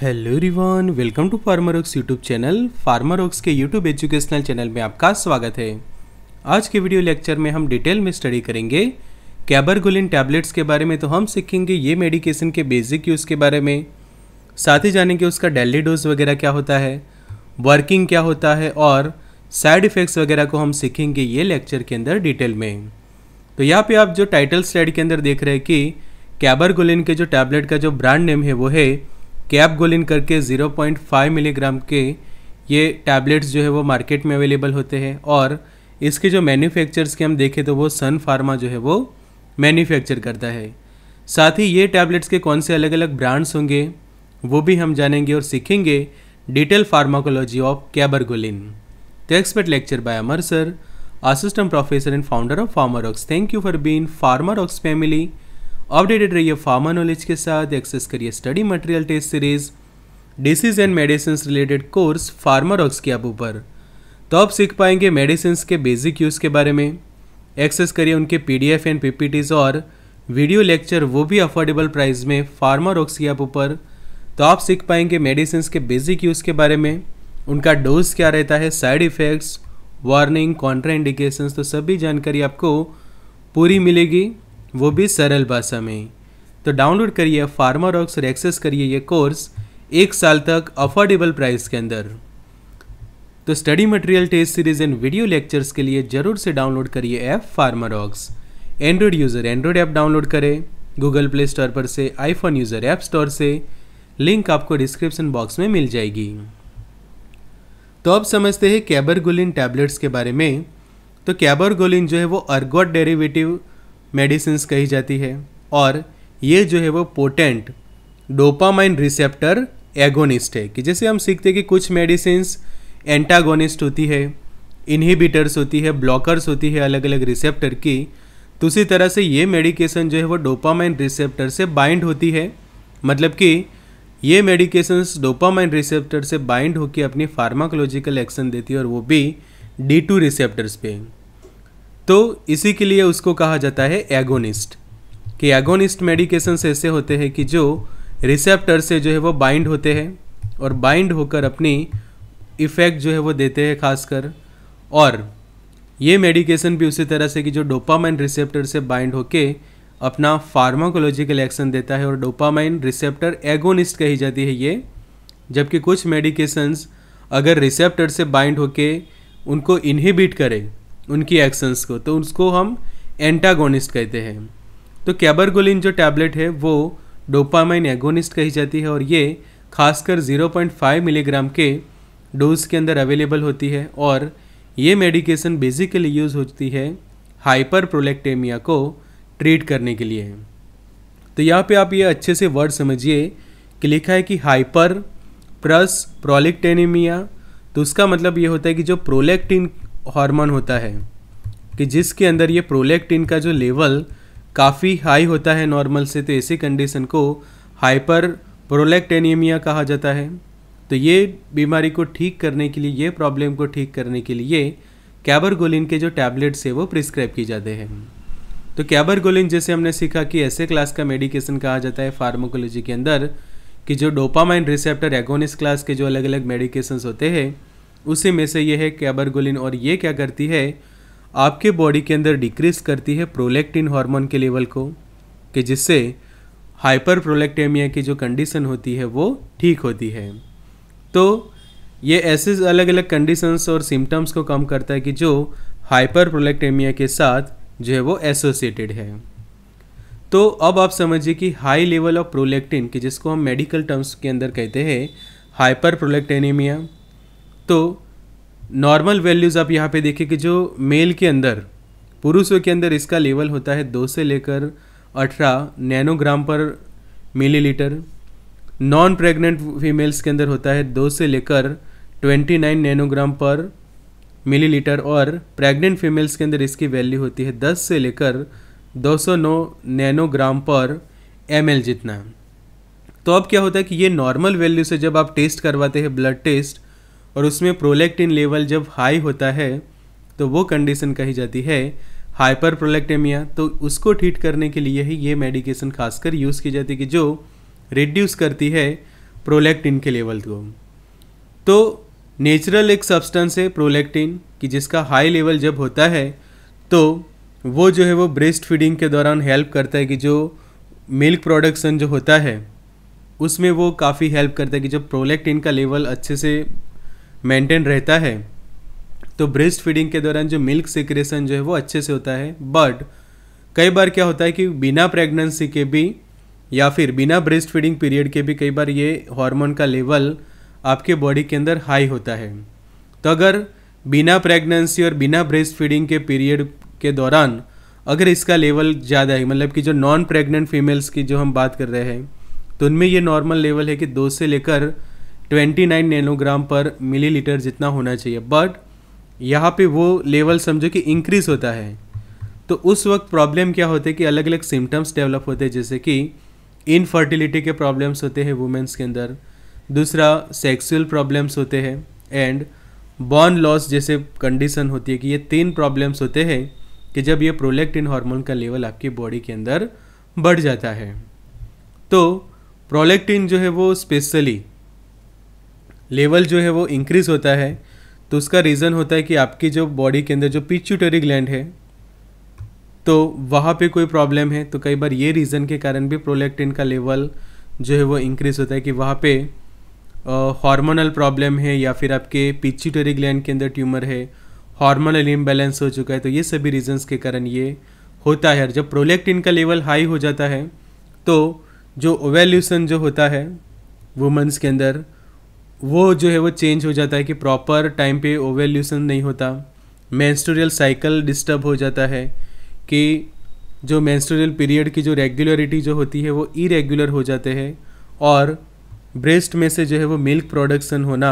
Hello रिवान welcome to ऑक्स YouTube channel Pharmarox के यूट्यूब एजुकेशनल चैनल में आपका स्वागत है आज के वीडियो लेक्चर में हम डिटेल में स्टडी करेंगे कैबरगुलिन टैबलेट्स के बारे में तो हम सीखेंगे ये मेडिकेशन के बेसिक यूज़ के बारे में साथ ही जानेंगे उसका डेली डोज वगैरह क्या होता है वर्किंग क्या होता है और साइड इफ़ेक्ट्स वगैरह को हम सीखेंगे ये लेक्चर के अंदर डिटेल में तो यहाँ पर आप जो टाइटल स्लाइड के अंदर देख रहे हैं कि कैबरगुलिन के जो टैबलेट का जो ब्रांड नेम है वो है कैप गोलिन करके 0.5 मिलीग्राम के ये टैबलेट्स जो है वो मार्केट में अवेलेबल होते हैं और इसके जो मैन्युफैक्चर्स के हम देखें तो वो सन फार्मा जो है वो मैन्युफैक्चर करता है साथ ही ये टैबलेट्स के कौन से अलग अलग ब्रांड्स होंगे वो भी हम जानेंगे और सीखेंगे detail pharmacology of cabergoline the expert lecture by Amar sir assistant professor and founder of Pharmarox. Thank you for being Pharmarox family updated रहिए फार्मा नॉलेज के साथ एक्सेस करिए study material test series disease and medicine related course Pharmarox के app ऊपर तो, तो आप सीख पाएंगे मेडिसिन के बेसिक यूज़ के बारे में एक्सेस करिए उनके P D F and P P Ts और वीडियो लेक्चर वो भी अफोर्डेबल प्राइस में फार्मारॉक्स की ऐप ऊपर तो आप सीख पाएंगे मेडिसिन के बेसिक यूज़ के बारे में उनका डोज क्या रहता है साइड इफ़ेक्ट्स वार्निंग इंडिकेशन तो सभी जानकारी आपको पूरी मिलेगी वो भी सरल भाषा में तो डाउनलोड करिए फार्मर ऑक्स और एक्सेस करिए ये कोर्स एक साल तक अफोर्डेबल प्राइस के अंदर तो study material test series and video lectures के लिए ज़रूर से डाउनलोड करिए app Pharmarox Android user Android app download करें गूगल प्ले स्टोर पर से आईफोन यूज़र ऐप स्टोर से लिंक आपको डिस्क्रिप्शन बॉक्स में मिल जाएगी तो अब समझते हैं कैबरगुलिन टैबलेट्स के बारे में तो कैबरगोलिन जो है वो अर्गोट डेरिवेटिव मेडिसिंस कही जाती है और ये जो है वो पोटेंट डोपामाइन रिसेप्टर एगोनिस्ट है कि जैसे हम सीखते हैं कि कुछ मेडिसिन एंटागोनिस्ट होती है इनहिबिटर्स होती है ब्लॉकर्स होती है अलग अलग रिसेप्टर की तो उसी तरह से ये मेडिकेशन जो है वो डोपामाइन रिसेप्टर से बाइंड होती है मतलब कि ये मेडिकेशंस डोपामाइन रिसेप्टर से बाइंड होकर अपनी फार्माकोलॉजिकल एक्शन देती है और वो भी डी टू रिसेप्टर्स पे तो इसी के लिए उसको कहा जाता है एगोनिस्ट कि एगोनिस्ट मेडिकेशंस ऐसे होते हैं कि जो रिसेप्टर से जो है वो बाइंड होते हैं और बाइंड होकर अपनी इफ़ेक्ट जो है वो देते हैं खासकर और ये मेडिकेशन भी उसी तरह से कि जो डोपामाइन रिसेप्टर से बाइंड होके अपना फार्माकोलॉजिकल एक्शन देता है और डोपामाइन रिसेप्टर एगोनिस्ट कही जाती है ये जबकि कुछ मेडिकेशंस अगर रिसेप्टर से बाइंड होके उनको इनहिबिट करें उनकी एक्शंस को तो उसको हम एंटागोनिस्ट कहते हैं तो कैबरगोलिन जो टैबलेट है वो डोपामाइन एगोनिस्ट कही जाती है और ये खासकर 0.5 मिलीग्राम के डोज के अंदर अवेलेबल होती है और ये मेडिकेशन बेसिकली यूज़ होती है हाइपर प्रोलेक्टेमिया को ट्रीट करने के लिए तो यहाँ पे आप ये अच्छे से वर्ड समझिए कि लिखा है कि हाइपर प्लस प्रोलेक्टेनेमिया तो उसका मतलब ये होता है कि जो प्रोलेक्टिन हार्मोन होता है कि जिसके अंदर ये प्रोलेक्टिन का जो लेवल काफ़ी हाई होता है नॉर्मल से तो ऐसी कंडीशन को हाइपर प्रोलेक्टेनीमिया कहा जाता है तो ये बीमारी को ठीक करने के लिए ये प्रॉब्लम को ठीक करने के लिए कैबरगोलिन के जो टैबलेट्स है वो प्रिस्क्राइब की जाते हैं तो कैबरगोलिन जैसे हमने सीखा कि ऐसे क्लास का मेडिकेशन कहा जाता है फार्माकोलॉजी के अंदर कि जो डोपामाइन रिसेप्टर एगोनिस क्लास के जो अलग अलग मेडिकेशंस होते हैं उसी में से ये है कैबरगोलिन और ये क्या करती है आपके बॉडी के अंदर डिक्रीज करती है प्रोलेक्टिन हार्मोन के लेवल को कि जिससे हाइपर प्रोलेक्टेमिया की जो कंडीशन होती है वो ठीक होती है तो ये ऐसे अलग अलग कंडीशंस और सिम्टम्स को कम करता है कि जो हाइपर प्रोलेक्टेमिया के साथ जो है वो एसोसिएटेड है तो अब आप समझिए कि हाई लेवल ऑफ प्रोलेक्टिन कि जिसको हम मेडिकल टर्म्स के अंदर कहते हैं हाइपर प्रोलेक्टेनेमिया तो नॉर्मल वैल्यूज़ आप यहाँ पे देखें कि जो मेल के अंदर पुरुषों के अंदर इसका लेवल होता है दो से लेकर अठारह नैनोग्राम पर मिलीलीटर नॉन प्रेग्नेंट फीमेल्स के अंदर होता है दो से लेकर ट्वेंटी नाइन नैनोग्राम पर मिलीलीटर और प्रेग्नेंट फीमेल्स के अंदर इसकी वैल्यू होती है दस से लेकर दो सौ नौ नैनोग्राम पर एम जितना तो अब क्या होता है कि ये नॉर्मल वैल्यू से जब आप टेस्ट करवाते हैं ब्लड टेस्ट और उसमें प्रोलेक्टिन लेवल जब हाई होता है तो वो कंडीशन कही जाती है हाइपर प्रोलेक्टेमिया तो उसको ट्रीट करने के लिए ही ये मेडिकेशन खासकर यूज़ की जाती है कि जो रिड्यूस करती है प्रोलेक्टिन के लेवल को तो नेचुरल एक सब्सटेंस है प्रोलेक्टिन कि जिसका हाई लेवल जब होता है तो वो जो है वो ब्रेस्ट फीडिंग के दौरान हेल्प करता है कि जो मिल्क प्रोडक्शन जो होता है उसमें वो काफ़ी हेल्प करता है कि जब प्रोलेक्टिन का लेवल अच्छे से मेंटेन रहता है तो ब्रेस्ट फीडिंग के दौरान जो मिल्क सिक्रेशन जो है वो अच्छे से होता है बट कई बार क्या होता है कि बिना प्रेगनेंसी के भी या फिर बिना ब्रेस्ट फीडिंग पीरियड के भी कई बार ये हार्मोन का लेवल आपके बॉडी के अंदर हाई होता है तो अगर बिना प्रेगनेंसी और बिना ब्रेस्ट फीडिंग के पीरियड के दौरान अगर इसका लेवल ज़्यादा है मतलब कि जो नॉन प्रेग्नेंट फीमेल्स की जो हम बात कर रहे हैं तो उनमें ये नॉर्मल लेवल है कि दो से लेकर 29 नैनोग्राम पर मिलीलीटर जितना होना चाहिए बट यहाँ पे वो लेवल समझो कि इंक्रीज़ होता है तो उस वक्त प्रॉब्लम क्या होते हैं कि अलग अलग सिम्टम्स डेवलप होते हैं जैसे कि इनफर्टिलिटी के प्रॉब्लम्स होते हैं वुमेंस के अंदर दूसरा सेक्सुअल प्रॉब्लम्स होते हैं एंड बॉर्न लॉस जैसे कंडीशन होती है कि ये तीन प्रॉब्लम्स होते हैं कि जब ये प्रोलेक्टिन हार्मोन का लेवल आपकी बॉडी के अंदर बढ़ जाता है तो प्रोलेक्टिन जो है वो स्पेशली लेवल जो है वो इंक्रीज़ होता है तो उसका रीज़न होता है कि आपकी जो बॉडी के अंदर जो पिच्यूटरी ग्लैंड है तो वहाँ पे कोई प्रॉब्लम है तो कई बार ये रीज़न के कारण भी प्रोलेक्टिन का लेवल जो है वो इंक्रीज़ होता है कि वहाँ पे हार्मोनल प्रॉब्लम है या फिर आपके पिच्यूटरी ग्लैंड के अंदर ट्यूमर है हार्मोनल इम्बैलेंस हो चुका है तो ये सभी रीजंस के कारण ये होता है और जब प्रोलेक्टिन का लेवल हाई हो जाता है तो जो ओवेल्यूसन जो होता है वुमेंस के अंदर वो जो है वो चेंज हो जाता है कि प्रॉपर टाइम पे ओवेल्यूशन नहीं होता मैंस्टोरियल साइकिल डिस्टर्ब हो जाता है कि जो मैंस्टोरियल पीरियड की जो रेगुलरिटी जो होती है वो इरेगुलर हो जाते हैं और ब्रेस्ट में से जो है वो मिल्क प्रोडक्शन होना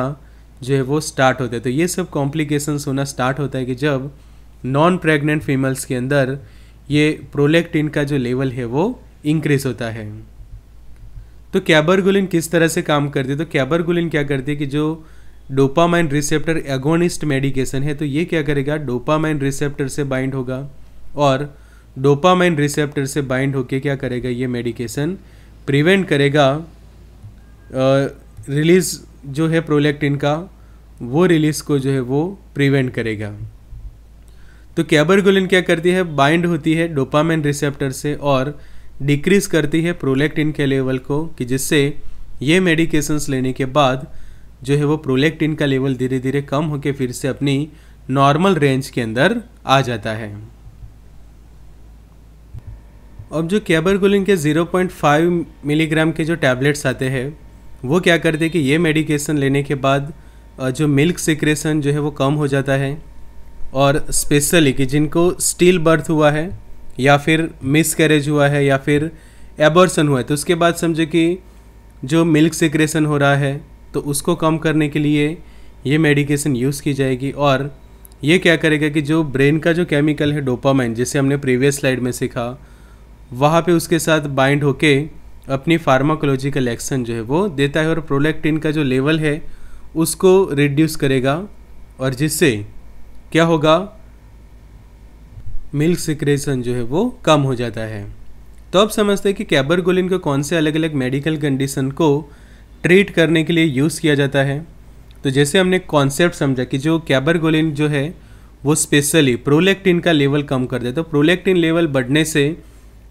जो है वो स्टार्ट होता है तो ये सब कॉम्प्लिकेशंस होना स्टार्ट होता है कि जब नॉन प्रेग्नेंट फीमेल्स के अंदर ये प्रोलेक्टिन का जो लेवल है वो इंक्रीज होता है तो कैबरगुलिन किस तरह से काम करती है तो कैबरगुलिन क्या करती है कि जो डोपामाइन रिसेप्टर एगोनिस्ट मेडिकेशन है तो ये क्या करेगा डोपामाइन रिसेप्टर से बाइंड होगा और डोपामाइन रिसेप्टर से बाइंड होकर क्या करेगा ये मेडिकेशन प्रिवेंट करेगा रिलीज जो है प्रोलेक्टिन का वो रिलीज को जो है वो प्रिवेंट करेगा तो कैबरगुलिन क्या करती है बाइंड होती है डोपामाइन रिसेप्टर से और डिक्रीज़ करती है प्रोलेक्टिन के लेवल को कि जिससे ये मेडिकेशंस लेने के बाद जो है वो प्रोलेक्टिन का लेवल धीरे धीरे कम होकर फिर से अपनी नॉर्मल रेंज के अंदर आ जाता है अब जो कैबरगुलिन के 0.5 मिलीग्राम के जो टैबलेट्स आते हैं वो क्या करते हैं कि ये मेडिकेशन लेने के बाद जो मिल्क सिक्रेशन जो है वो कम हो जाता है और स्पेशली कि जिनको स्टील बर्थ हुआ है या फिर मिस कैरेज हुआ है या फिर एबर्सन हुआ है तो उसके बाद समझे कि जो मिल्क सिक्रेशन हो रहा है तो उसको कम करने के लिए ये मेडिकेशन यूज़ की जाएगी और ये क्या करेगा कि जो ब्रेन का जो केमिकल है डोपामाइन जिसे हमने प्रीवियस स्लाइड में सीखा वहाँ पे उसके साथ बाइंड होके अपनी फार्माकोलॉजिकल एक्शन जो है वो देता है और प्रोलेक्टिन का जो लेवल है उसको रिड्यूस करेगा और जिससे क्या होगा मिल्क सिक्रेशन जो है वो कम हो जाता है तो अब समझते हैं कि कैबरगोलिन को कौन से अलग अलग मेडिकल कंडीशन को ट्रीट करने के लिए यूज़ किया जाता है तो जैसे हमने कॉन्सेप्ट समझा कि जो कैबरगोलिन जो है वो स्पेशली प्रोलेक्टिन का लेवल कम कर देता है तो प्रोलेक्टिन लेवल बढ़ने से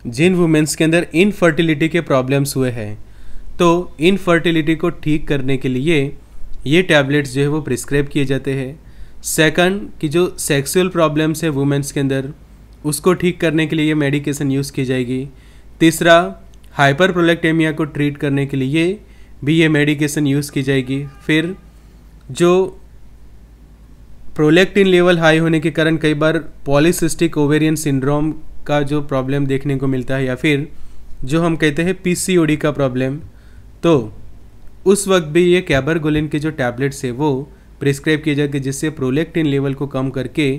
जिन वुमेंस के अंदर इनफर्टिलिटी के प्रॉब्लम्स हुए हैं तो इनफर्टिलिटी को ठीक करने के लिए ये टैबलेट्स जो है वो प्रिस्क्राइब किए जाते हैं सेकंड कि जो सेक्सुअल प्रॉब्लम्स है वुमेंस के अंदर उसको ठीक करने के लिए ये मेडिकेशन यूज़ की जाएगी तीसरा हाइपर प्रोलेक्टेमिया को ट्रीट करने के लिए भी ये मेडिकेशन यूज़ की जाएगी फिर जो प्रोलेक्टिन लेवल हाई होने के कारण कई बार पॉलीसिस्टिक ओवेरियन सिंड्रोम का जो प्रॉब्लम देखने को मिलता है या फिर जो हम कहते हैं पीसीओडी का प्रॉब्लम तो उस वक्त भी ये कैबरगोलिन के जो टैबलेट्स है वो प्रिस्क्राइब किए जाएंगे जिससे प्रोलेक्टिन लेवल को कम करके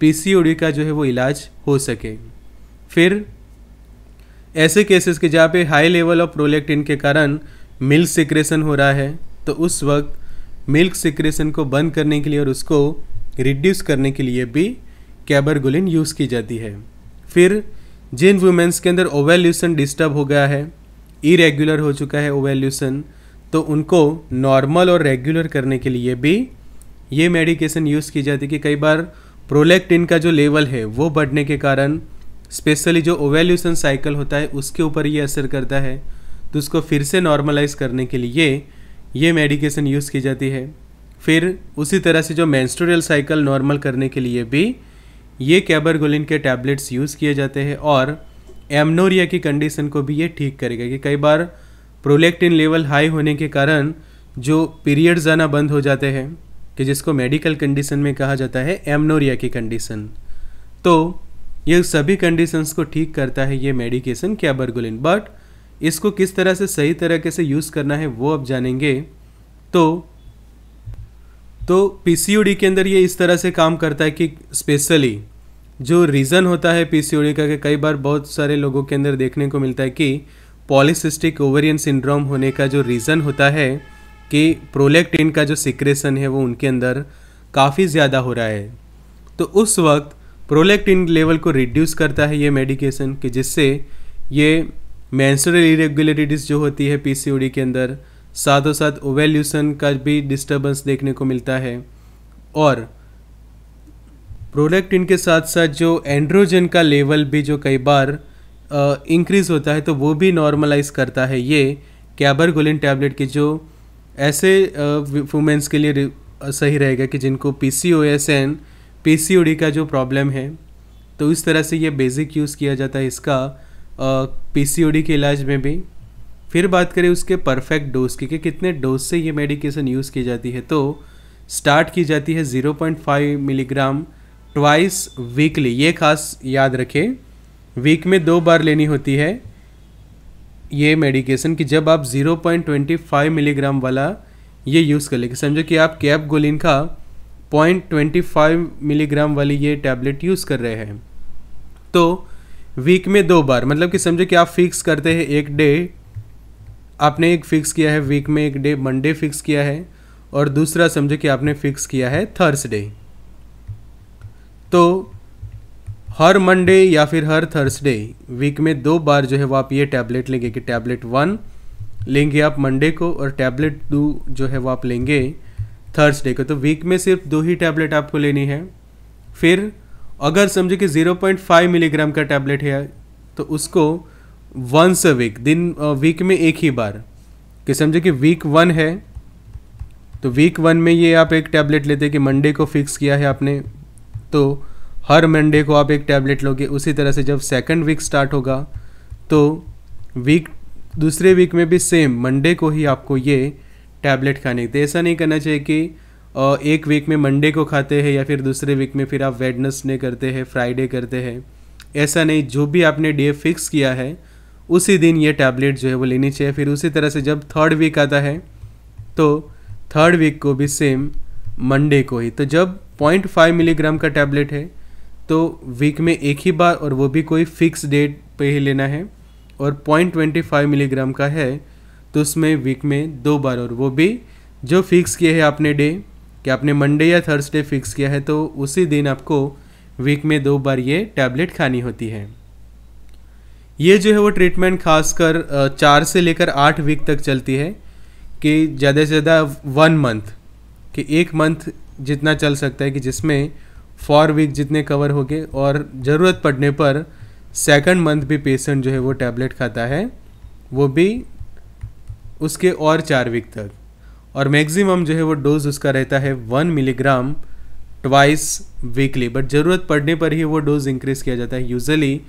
पी का जो है वो इलाज हो सके फिर ऐसे केसेस के जहाँ पे हाई लेवल ऑफ प्रोलेक्टिन के कारण मिल्क सिक्रेशन हो रहा है तो उस वक्त मिल्क सिक्रेशन को बंद करने के लिए और उसको रिड्यूस करने के लिए भी कैबरगुलिन यूज़ की जाती है फिर जिन वुमेंस के अंदर ओवेल्यूसन डिस्टर्ब हो गया है इरेगुलर हो चुका है ओवेल्यूसन तो उनको नॉर्मल और रेगुलर करने के लिए भी ये मेडिकेशन यूज़ की जाती है कि कई बार प्रोलेक्टिन का जो लेवल है वो बढ़ने के कारण स्पेशली जो ओवेल्यूशन साइकिल होता है उसके ऊपर ये असर करता है तो उसको फिर से नॉर्मलाइज करने के लिए ये मेडिकेशन यूज़ की जाती है फिर उसी तरह से जो मैंस्टोरियल साइकिल नॉर्मल करने के लिए भी ये कैबरगोलिन के टैबलेट्स यूज़ किए जाते हैं और एमनोरिया की कंडीशन को भी ये ठीक करेगा कि कई बार प्रोलेक्टिन लेवल हाई होने के कारण जो पीरियड्स आना बंद हो जाते हैं कि जिसको मेडिकल कंडीशन में कहा जाता है एमनोरिया की कंडीशन तो ये सभी कंडीशंस को ठीक करता है ये मेडिकेशन कैबरगुलिन बट इसको किस तरह से सही तरीके से यूज़ करना है वो अब जानेंगे तो तो पीसीओडी के अंदर ये इस तरह से काम करता है कि स्पेशली जो रीज़न होता है पीसीओडी का कि कई बार बहुत सारे लोगों के अंदर देखने को मिलता है कि पॉलिसिस्टिक ओवरियन सिंड्रोम होने का जो रीज़न होता है कि प्रोलेक्टिन का जो सिक्रेशन है वो उनके अंदर काफ़ी ज़्यादा हो रहा है तो उस वक्त प्रोलेक्टिन लेवल को रिड्यूस करता है ये मेडिकेशन कि जिससे ये मैंसुरल इरेगुलरिटीज़ जो होती है पीसीओडी के अंदर साथों साथ ओवेल्यूशन का भी डिस्टर्बेंस देखने को मिलता है और प्रोलेक्टिन के साथ साथ जो एंड्रोजन का लेवल भी जो कई बार इंक्रीज़ होता है तो वो भी नॉर्मलाइज करता है ये कैबरगोलिन टैबलेट की जो ऐसे वुमेंस के लिए सही रहेगा कि जिनको P C O S and P C O D का जो प्रॉब्लम है तो इस तरह से ये बेसिक यूज़ किया जाता है इसका पी सी ओ डी के इलाज में भी फिर बात करें उसके परफेक्ट डोज की कि कितने डोज से ये मेडिकेशन यूज़ की जाती है तो स्टार्ट की जाती है 0.5 मिलीग्राम ट्वाइस वीकली ये खास याद रखें वीक में दो बार लेनी होती है ये मेडिकेशन कि जब आप 0.25 मिलीग्राम वाला ये यूज़ कर लेंगे समझो कि आप कैप गोलिन का 0.25 मिलीग्राम वाली ये टैबलेट यूज़ कर रहे हैं तो वीक में दो बार मतलब कि समझो कि आप फिक्स करते हैं एक डे आपने एक फ़िक्स किया है वीक में एक डे मंडे फिक्स किया है और दूसरा समझो कि आपने फिक्स किया है थर्सडे तो हर मंडे या फिर हर थर्सडे वीक में दो बार जो है वो आप ये टैबलेट लेंगे कि टैबलेट वन लेंगे आप मंडे को और टैबलेट टू जो है वो आप लेंगे थर्सडे को तो वीक में सिर्फ दो ही टैबलेट आपको लेनी है फिर अगर समझो कि 0.5 मिलीग्राम का टैबलेट है तो उसको वंस अ वीक दिन वीक में एक ही बार कि समझो कि वीक वन है तो वीक वन में ये आप एक टैबलेट लेते हैं कि मंडे को फिक्स किया है आपने तो हर मंडे को आप एक टैबलेट लोगे उसी तरह से जब सेकंड वीक स्टार्ट होगा तो वीक दूसरे वीक में भी सेम मंडे को ही आपको ये टैबलेट खाने तो ऐसा नहीं करना चाहिए कि एक वीक में मंडे को खाते हैं या फिर दूसरे वीक में फिर आप वेडनेसडे करते हैं फ्राइडे करते हैं ऐसा नहीं जो भी आपने डे फिक्स किया है उसी दिन ये टैबलेट जो है वो लेनी चाहिए फिर उसी तरह से जब थर्ड वीक आता है तो थर्ड वीक को भी सेम मंडे को ही तो जब पॉइंट फाइव मिलीग्राम का टैबलेट है तो वीक में एक ही बार और वो भी कोई फिक्स डेट पे ही लेना है और पॉइंट ट्वेंटी फाइव मिलीग्राम का है तो उसमें वीक में दो बार और वो भी जो फिक्स किए हैं आपने डे कि आपने मंडे या थर्सडे फिक्स किया है तो उसी दिन आपको वीक में दो बार ये टैबलेट खानी होती है ये जो है वो ट्रीटमेंट खासकर चार से लेकर आठ वीक तक चलती है कि ज़्यादा से ज़्यादा वन मंथ कि एक मंथ जितना चल सकता है कि जिसमें फॉर वीक जितने कवर हो गए और ज़रूरत पड़ने पर सेकंड मंथ भी पेशेंट जो है वो टैबलेट खाता है वो भी उसके और चार वीक तक और मैक्सिमम जो है वो डोज उसका रहता है one milligram twice weekly but ज़रूरत पड़ने पर ही वो डोज इंक्रीज़ किया जाता है यूजली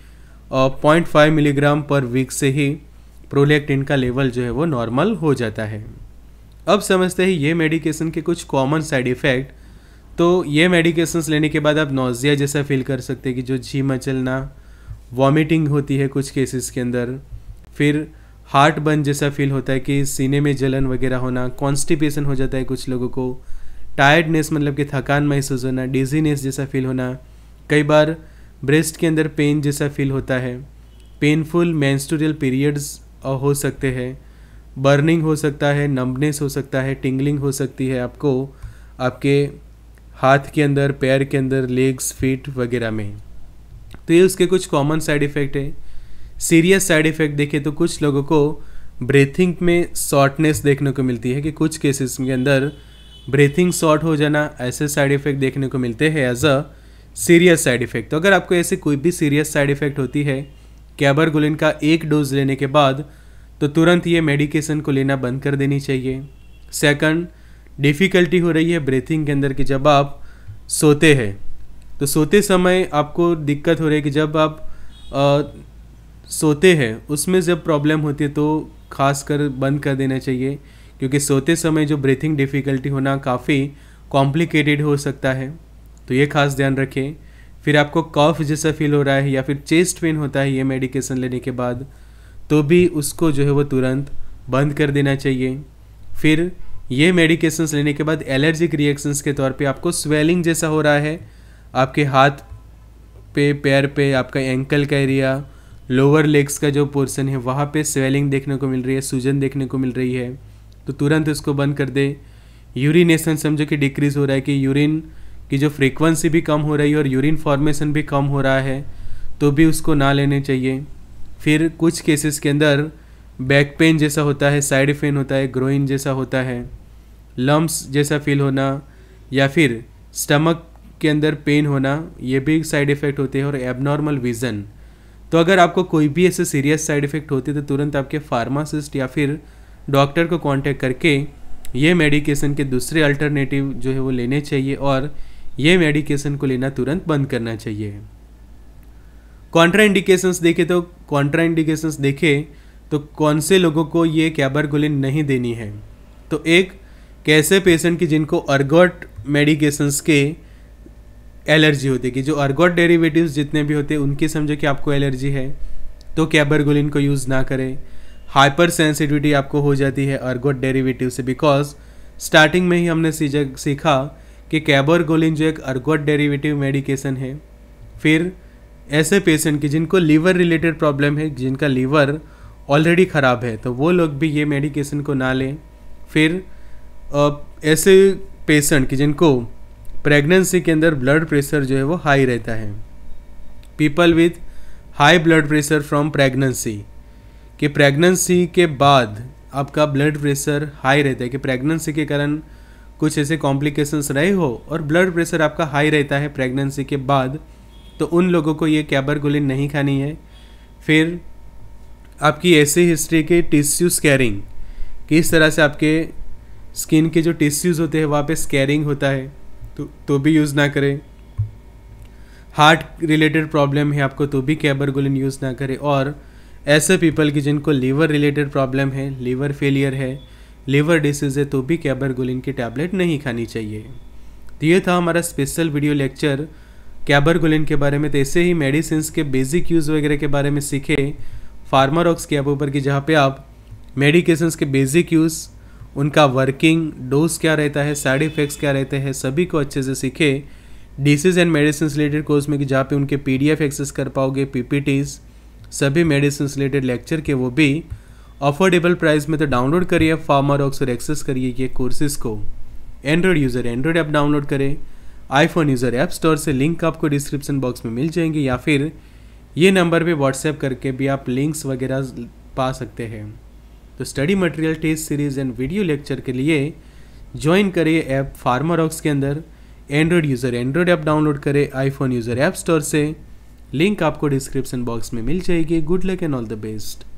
पॉइंट फाइव मिलीग्राम पर वीक से ही प्रोलेक्टिन का लेवल जो है वो नॉर्मल हो जाता है अब समझते हैं ये मेडिकेशन के कुछ कॉमन साइड इफ़ेक्ट तो ये मेडिकेशंस लेने के बाद आप नोजिया जैसा फील कर सकते हैं कि जो जी मचलना वॉमिटिंग होती है कुछ केसेस के अंदर फिर हार्ट बर्न जैसा फील होता है कि सीने में जलन वगैरह होना कॉन्स्टिपेशन हो जाता है कुछ लोगों को टायर्डनेस मतलब कि थकान महसूस होना डिजीनेस जैसा फील होना कई बार ब्रेस्ट के अंदर पेन जैसा फील होता है पेनफुल मैंस्टोरियल पीरियड्स हो सकते हैं बर्निंग हो सकता है नंबनेस हो सकता है टिंगलिंग हो सकती है आपको आपके हाथ के अंदर पैर के अंदर लेग्स फीट वगैरह में तो ये उसके कुछ कॉमन साइड इफ़ेक्ट है सीरियस साइड इफ़ेक्ट देखें तो कुछ लोगों को ब्रीथिंग में शॉर्टनेस देखने को मिलती है कि कुछ केसेस के अंदर ब्रीथिंग शॉर्ट हो जाना ऐसे साइड इफ़ेक्ट देखने को मिलते हैं as a serious side effect तो अगर आपको ऐसे कोई भी सीरियस साइड इफ़ेक्ट होती है कैबरगुलिन का एक डोज लेने के बाद तो तुरंत ये मेडिकेशन को लेना बंद कर देनी चाहिए सेकंड डिफ़िकल्टी हो रही है ब्रीथिंग के अंदर कि जब आप सोते हैं तो सोते समय आपको दिक्कत हो रही है कि जब आप आ, सोते हैं उसमें जब प्रॉब्लम होती है तो खास कर बंद कर देना चाहिए क्योंकि सोते समय जो ब्रीथिंग डिफ़िकल्टी होना काफ़ी कॉम्प्लिकेटेड हो सकता है तो ये खास ध्यान रखें फिर आपको कफ जैसा फील हो रहा है या फिर चेस्ट पेन होता है ये मेडिकेशन लेने के बाद तो भी उसको जो है वो तुरंत बंद कर देना चाहिए फिर ये मेडिकेशंस लेने के बाद एलर्जिक रिएक्शंस के तौर पे आपको स्वेलिंग जैसा हो रहा है आपके हाथ पे पैर पे आपका एंकल का एरिया लोअर लेग्स का जो पोर्सन है वहाँ पे स्वेलिंग देखने को मिल रही है सूजन देखने को मिल रही है तो तुरंत इसको बंद कर दे यूरिनेशन समझो कि डिक्रीज़ हो रहा है कि यूरिन की जो फ्रीक्वेंसी भी कम हो रही है और यूरिन फॉर्मेशन भी कम हो रहा है तो भी उसको ना लेने चाहिए फिर कुछ केसेस के अंदर बैक पेन जैसा होता है साइड पेन होता है ग्रोइन जैसा होता है लम्ब्स जैसा फील होना या फिर स्टमक के अंदर पेन होना ये भी साइड इफ़ेक्ट होते हैं और एबनॉर्मल विज़न तो अगर आपको कोई भी ऐसे सीरियस साइड इफ़ेक्ट होते तो तुरंत आपके फार्मासिस्ट या फिर डॉक्टर को कांटेक्ट करके ये मेडिकेशन के दूसरे अल्टरनेटिव जो है वो लेने चाहिए और ये मेडिकेशन को लेना तुरंत बंद करना चाहिए कॉन्ट्राइंडिकेशंस देखें तो कॉन्ट्राइंडिकेशंस देखें तो कौन से लोगों को ये कैबरगुलिन नहीं देनी है तो एक कैसे पेशेंट की जिनको अर्गोट मेडिकेशंस के एलर्जी होती है कि जो अर्गोट डेरिवेटिव्स जितने भी होते हैं उनकी समझो कि आपको एलर्जी है तो कैबरगोलिन को यूज़ ना करें हाइपर सेंसिटिविटी आपको हो जाती है अर्गोट डेरिवेटिव से बिकॉज स्टार्टिंग में ही हमने सीखा कि कैबरगोलिन जो एक अर्गोट डेरिवेटिव मेडिकेशन है फिर ऐसे पेशेंट की जिनको लीवर रिलेटेड प्रॉब्लम है जिनका लीवर ऑलरेडी ख़राब है तो वो लोग भी ये मेडिकेशन को ना लें फिर ऐसे पेशेंट कि जिनको प्रेगनेंसी के अंदर ब्लड प्रेशर जो है वो हाई रहता है people with high blood pressure from pregnancy कि प्रेगनेंसी के बाद आपका ब्लड प्रेशर हाई रहता है कि प्रेगनेंसी के कारण कुछ ऐसे कॉम्प्लिकेशंस रहे हो और ब्लड प्रेशर आपका हाई रहता है प्रेगनेंसी के बाद तो उन लोगों को ये कैबरगुलिन नहीं खानी है फिर आपकी ऐसी हिस्ट्री के टिश्यू स्कैरिंग किस तरह से आपके स्किन के जो टिश्यूज़ होते हैं वहाँ पे स्कैरिंग होता है तो तो भी यूज़ ना करें हार्ट रिलेटेड प्रॉब्लम है आपको तो भी कैबरगुलिन यूज़ ना करें और ऐसे पीपल की जिनको लीवर रिलेटेड प्रॉब्लम है लीवर फेलियर है लीवर डिसीज़ है तो भी कैबरगुलिन की टैबलेट नहीं खानी चाहिए तो ये था हमारा स्पेशल वीडियो लेक्चर कैबरगुलिन के बारे में तो ऐसे ही मेडिसिन के बेसिक यूज़ वगैरह के बारे में सीखे फार्मारॉक्स की ऐप ऊपर की जहाँ पे आप मेडिकेशंस के बेसिक यूज़ उनका वर्किंग डोज क्या रहता है साइड इफ़ेक्ट्स क्या रहते हैं सभी को अच्छे से सीखे disease and medicine related course में जहाँ पे उनके पीडीएफ एक्सेस कर पाओगे पी सभी मेडिसिन रिलेटेड लेक्चर के वो भी अफोर्डेबल प्राइस में तो डाउनलोड करिए फार्मर ऑक्स और एक्सेस करिए ये कोर्सेज को Android user Android app download करें आईफोन यूज़र ऐप स्टोर से लिंक आपको डिस्क्रिप्शन बॉक्स में मिल जाएंगे या फिर ये नंबर पे व्हाट्सएप करके भी आप लिंक्स वगैरह पा सकते हैं तो study material test series and video lecture के लिए ज्वाइन करें ऐप फार्मारॉक्स के अंदर Android user Android app download करें आईफोन यूज़र ऐप स्टोर से लिंक आपको डिस्क्रिप्शन बॉक्स में मिल जाएगी good luck and all the best